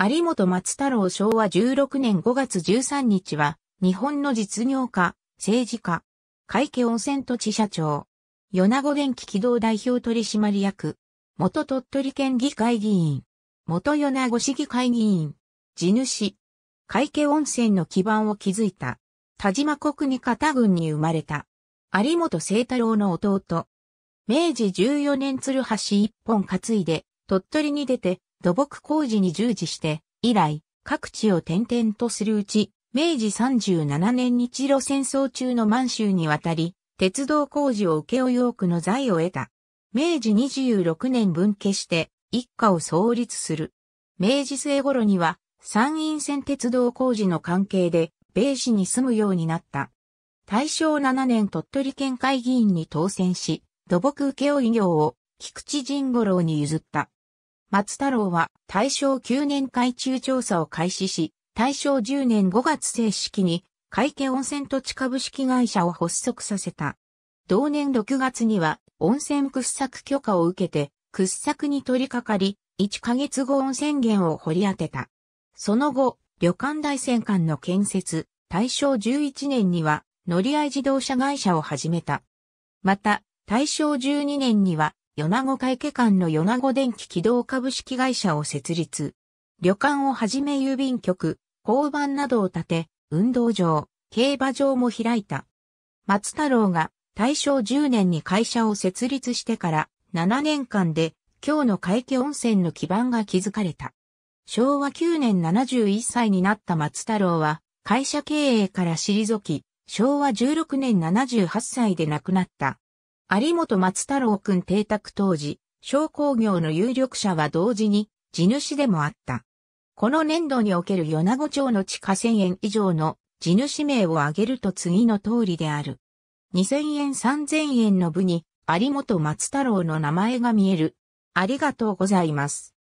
有本松太郎昭和16年5月13日は、日本の実業家、政治家、会計温泉土地社長、米子電気機動代表取締役、元鳥取県議会議員、元米子市議会議員、地主、会計温泉の基盤を築いた、田島国に方郡に生まれた、有本清太郎の弟、明治14年鶴橋一本担いで、鳥取に出て、土木工事に従事して、以来、各地を転々とするうち、明治37年日露戦争中の満州に渡り、鉄道工事を請負多くの財を得た。明治26年分家して、一家を創立する。明治末頃には、山陰線鉄道工事の関係で、米市に住むようになった。大正7年鳥取県会議員に当選し、土木請負業を菊池神五郎に譲った。松太郎は大正9年海中調査を開始し、大正10年5月正式に、海家温泉土地株式会社を発足させた。同年6月には、温泉掘削許可を受けて、掘削に取り掛かり、1ヶ月後温泉源を掘り当てた。その後、旅館大戦艦の建設、大正11年には乗り合い自動車会社を始めた。また、大正12年には米子会計館の米子電気軌道株式会社を設立。旅館をはじめ郵便局、交番などを建て、運動場、競馬場も開いた。松太郎が大正10年に会社を設立してから7年間で今日の会計温泉の基盤が築かれた。昭和9年71歳になった松太郎は会社経営から退き、昭和16年78歳で亡くなった。有本松太郎君邸宅当時、商工業の有力者は同時に地主でもあった。この年度における米子町の地下1000円以上の地主名を挙げると次の通りである。2000円3000円の部に有本松太郎の名前が見える。ありがとうございます。